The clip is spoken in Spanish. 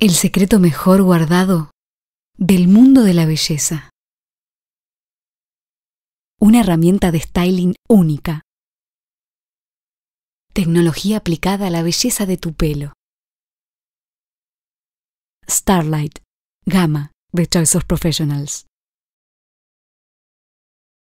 el secreto mejor guardado del mundo de la belleza. Una herramienta de styling única. Tecnología aplicada a la belleza de tu pelo. Starlight, gama de Choices Professionals.